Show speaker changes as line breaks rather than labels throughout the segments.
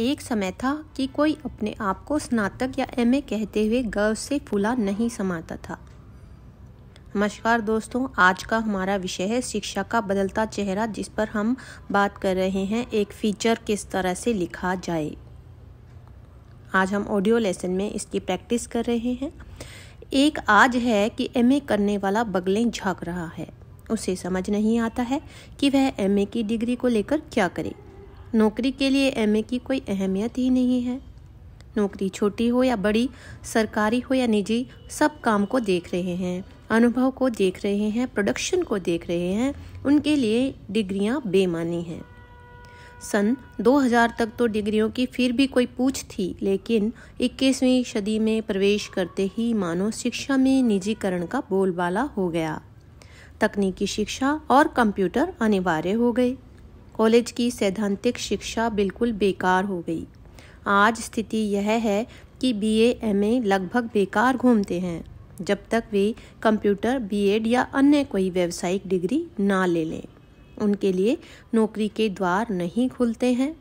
एक समय था कि कोई अपने आप को स्नातक या एमए कहते हुए गर्व से फूला नहीं समाता था नमस्कार दोस्तों आज का हमारा विषय है शिक्षा का बदलता चेहरा जिस पर हम बात कर रहे हैं एक फीचर किस तरह से लिखा जाए आज हम ऑडियो लेसन में इसकी प्रैक्टिस कर रहे हैं एक आज है कि एमए करने वाला बगलें झाँक रहा है उसे समझ नहीं आता है कि वह एमए की डिग्री को लेकर क्या करे नौकरी के लिए एमए की कोई अहमियत ही नहीं है नौकरी छोटी हो या बड़ी सरकारी हो या निजी सब काम को देख रहे हैं अनुभव को देख रहे हैं प्रोडक्शन को देख रहे हैं उनके लिए डिग्रियां बेमानी हैं सन 2000 तक तो डिग्रियों की फिर भी कोई पूछ थी लेकिन 21वीं सदी में प्रवेश करते ही मानो शिक्षा में निजीकरण का बोलबाला हो गया तकनीकी शिक्षा और कंप्यूटर अनिवार्य हो गए कॉलेज की सैद्धांतिक शिक्षा बिल्कुल बेकार हो गई आज स्थिति यह है कि बी एम ए लगभग बेकार घूमते हैं जब तक वे कंप्यूटर बी एड या अन्य कोई व्यावसायिक डिग्री ना ले लें उनके लिए नौकरी के द्वार नहीं खुलते हैं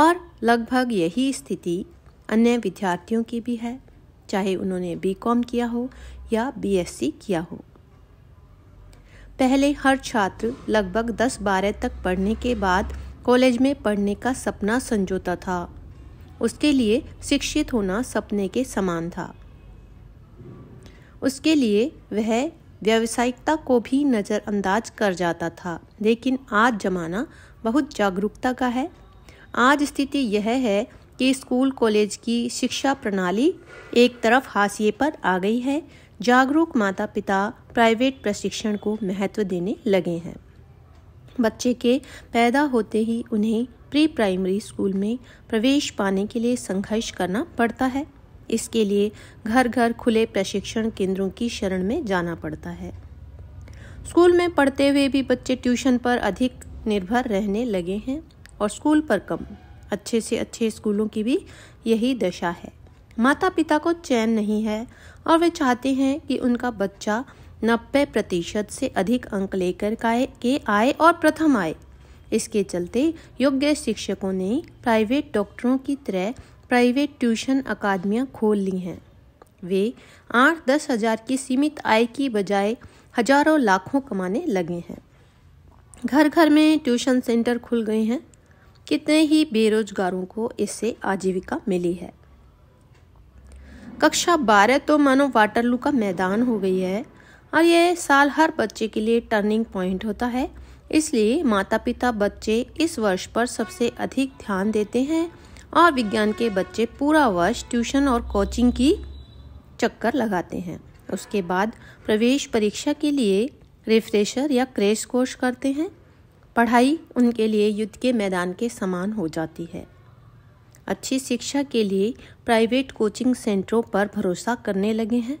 और लगभग यही स्थिति अन्य विद्यार्थियों की भी है चाहे उन्होंने कॉम किया हो या सी किया हो पहले हर छात्र लगभग 10-12 तक पढ़ने के बाद कॉलेज में पढ़ने का सपना संजोता था उसके लिए शिक्षित होना सपने के समान था उसके लिए वह व्यावसायिकता को भी नज़रअंदाज कर जाता था लेकिन आज जमाना बहुत जागरूकता का है आज स्थिति यह है कि स्कूल कॉलेज की शिक्षा प्रणाली एक तरफ हाशिए पर आ गई है जागरूक माता पिता प्राइवेट प्रशिक्षण को महत्व देने लगे हैं बच्चे के पैदा होते ही उन्हें प्री प्राइमरी स्कूल में प्रवेश पाने के लिए संघर्ष करना पड़ता है इसके लिए घर घर खुले प्रशिक्षण केंद्रों की शरण में जाना पड़ता है स्कूल में पढ़ते हुए भी बच्चे ट्यूशन पर अधिक निर्भर रहने लगे हैं और स्कूल पर कम अच्छे से अच्छे स्कूलों की भी यही दशा है माता पिता को चैन नहीं है और वे चाहते हैं कि उनका बच्चा नब्बे प्रतिशत से अधिक अंक लेकर के आए और प्रथम आए इसके चलते योग्य शिक्षकों ने प्राइवेट डॉक्टरों की तरह प्राइवेट ट्यूशन अकादमियां खोल ली हैं वे आठ दस हजार की सीमित आय की बजाय हजारों लाखों कमाने लगे हैं घर घर में ट्यूशन सेंटर खुल गए हैं कितने ही बेरोजगारों को इससे आजीविका मिली है कक्षा बारह तो मानो वाटरलू का मैदान हो गई है और यह साल हर बच्चे के लिए टर्निंग पॉइंट होता है इसलिए माता पिता बच्चे इस वर्ष पर सबसे अधिक ध्यान देते हैं और विज्ञान के बच्चे पूरा वर्ष ट्यूशन और कोचिंग की चक्कर लगाते हैं उसके बाद प्रवेश परीक्षा के लिए रिफ्रेशर या क्रेश कोर्स करते हैं पढ़ाई उनके लिए युद्ध के मैदान के समान हो जाती है अच्छी शिक्षा के लिए प्राइवेट कोचिंग सेंटरों पर भरोसा करने लगे हैं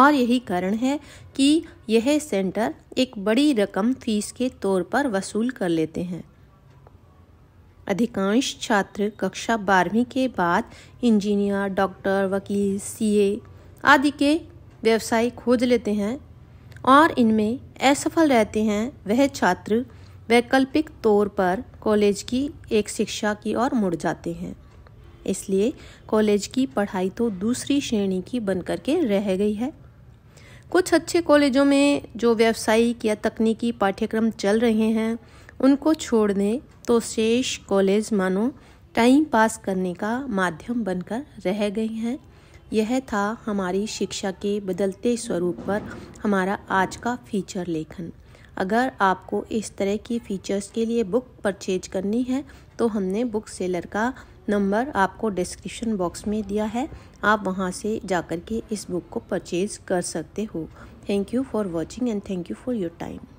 और यही कारण है कि यह सेंटर एक बड़ी रकम फीस के तौर पर वसूल कर लेते हैं अधिकांश छात्र कक्षा बारहवीं के बाद इंजीनियर डॉक्टर वकील सीए आदि के व्यवसाय खोज लेते हैं और इनमें असफल रहते हैं वह छात्र वैकल्पिक तौर पर कॉलेज की एक शिक्षा की ओर मुड़ जाते हैं इसलिए कॉलेज की पढ़ाई तो दूसरी श्रेणी की बनकर के रह गई है कुछ अच्छे कॉलेजों में जो व्यावसायिक या तकनीकी पाठ्यक्रम चल रहे हैं उनको छोड़ दें तो शेष कॉलेज मानो टाइम पास करने का माध्यम बनकर रह गए हैं यह था हमारी शिक्षा के बदलते स्वरूप पर हमारा आज का फीचर लेखन अगर आपको इस तरह की फ़ीचर्स के लिए बुक परचेज करनी है तो हमने बुक सेलर का नंबर आपको डिस्क्रिप्शन बॉक्स में दिया है आप वहाँ से जा कर के इस बुक को परचेज़ कर सकते हो thank you for watching and thank you for your time